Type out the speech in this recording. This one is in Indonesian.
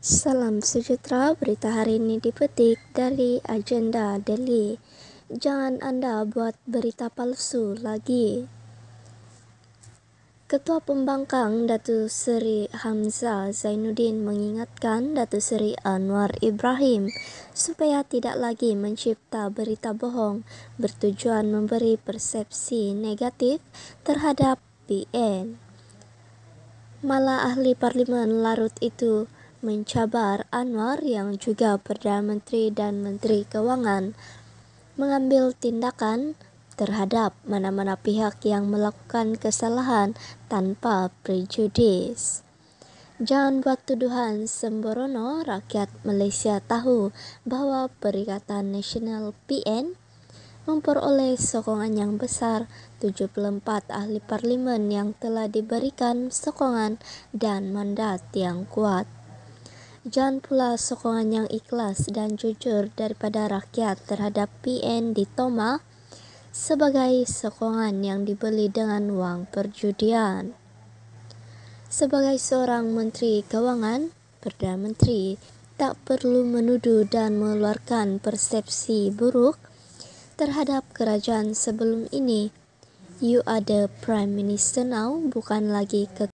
Salam sejahtera, berita hari ini dipetik dari agenda Delhi. Jangan Anda buat berita palsu lagi. Ketua Pembangkang Datu Seri Hamzah Zainuddin mengingatkan Datu Seri Anwar Ibrahim supaya tidak lagi mencipta berita bohong bertujuan memberi persepsi negatif terhadap PN. Malah ahli parlimen Larut itu Mencabar Anwar yang juga Perdana Menteri dan Menteri Keuangan mengambil tindakan terhadap mana-mana pihak yang melakukan kesalahan tanpa prejudis. Jangan buat tuduhan sembrono, rakyat Malaysia tahu bahwa Perikatan Nasional PN memperoleh sokongan yang besar 74 ahli parlimen yang telah diberikan sokongan dan mandat yang kuat. Jangan pula sokongan yang ikhlas dan jujur daripada rakyat terhadap PN di Toma sebagai sokongan yang dibeli dengan uang perjudian. Sebagai seorang menteri kewangan, Perdana Menteri tak perlu menuduh dan mengeluarkan persepsi buruk terhadap kerajaan sebelum ini. You are the prime minister now, bukan lagi ke